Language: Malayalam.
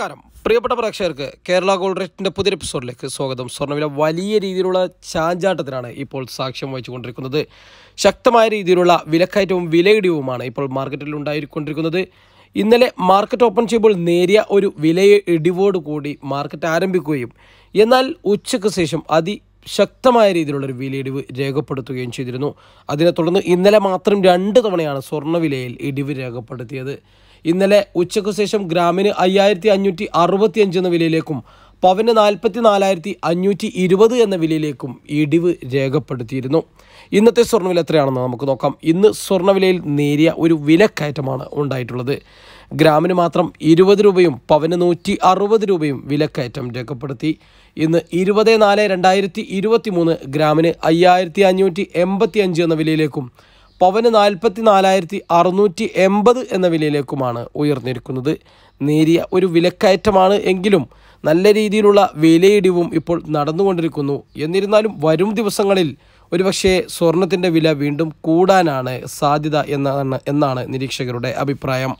നമസ്കാരം പ്രിയപ്പെട്ട പ്രേക്ഷകർക്ക് കേരള ഗോൾഡ് റേറ്റിൻ്റെ പുതിയ എപ്പിസോഡിലേക്ക് സ്വാഗതം സ്വർണ്ണവില വലിയ രീതിയിലുള്ള ചാഞ്ചാട്ടത്തിനാണ് ഇപ്പോൾ സാക്ഷ്യം വഹിച്ചുകൊണ്ടിരിക്കുന്നത് ശക്തമായ രീതിയിലുള്ള വിലക്കയറ്റവും വിലയിടിവുമാണ് ഇപ്പോൾ മാർക്കറ്റിൽ ഉണ്ടായിക്കൊണ്ടിരിക്കുന്നത് ഇന്നലെ മാർക്കറ്റ് ഓപ്പൺ ചെയ്യുമ്പോൾ നേരിയ ഒരു വില കൂടി മാർക്കറ്റ് ആരംഭിക്കുകയും എന്നാൽ ഉച്ചയ്ക്ക് ശേഷം അതി ശക്തമായ രീതിയിലുള്ളൊരു വിലയിടിവ് രേഖപ്പെടുത്തുകയും ചെയ്തിരുന്നു അതിനെ തുടർന്ന് ഇന്നലെ മാത്രം രണ്ട് തവണയാണ് സ്വർണ്ണവിലയിൽ ഇടിവ് രേഖപ്പെടുത്തിയത് ഇന്നലെ ഉച്ചയ്ക്ക് ശേഷം ഗ്രാമിന് അയ്യായിരത്തി അഞ്ഞൂറ്റി അറുപത്തി അഞ്ച് എന്ന വിലയിലേക്കും പവന് നാൽപ്പത്തി നാലായിരത്തി അഞ്ഞൂറ്റി ഇരുപത് എന്ന വിലയിലേക്കും ഇടിവ് രേഖപ്പെടുത്തിയിരുന്നു ഇന്നത്തെ സ്വർണ്ണവില എത്രയാണെന്ന് നമുക്ക് നോക്കാം ഇന്ന് സ്വർണ്ണവിലയിൽ നേരിയ ഒരു വിലക്കയറ്റമാണ് ഉണ്ടായിട്ടുള്ളത് ഗ്രാമിന് മാത്രം ഇരുപത് രൂപയും പവന് നൂറ്റി അറുപത് രൂപയും വിലക്കയറ്റം രേഖപ്പെടുത്തി ഇന്ന് ഇരുപത് നാല് രണ്ടായിരത്തി ഇരുപത്തി മൂന്ന് ഗ്രാമിന് അയ്യായിരത്തി അഞ്ഞൂറ്റി എൺപത്തി അഞ്ച് എന്ന വിലയിലേക്കും പവന് നാൽപ്പത്തി നാലായിരത്തി അറുന്നൂറ്റി എൺപത് എന്ന വിലയിലേക്കുമാണ് ഉയർന്നിരിക്കുന്നത് നേരിയ ഒരു വിലക്കയറ്റമാണ് എങ്കിലും നല്ല രീതിയിലുള്ള വിലയിടിവും ഇപ്പോൾ നടന്നുകൊണ്ടിരിക്കുന്നു എന്നിരുന്നാലും വരും ദിവസങ്ങളിൽ ഒരുപക്ഷേ സ്വർണത്തിൻ്റെ വില വീണ്ടും കൂടാനാണ് സാധ്യത എന്നാണ് എന്നാണ് നിരീക്ഷകരുടെ അഭിപ്രായം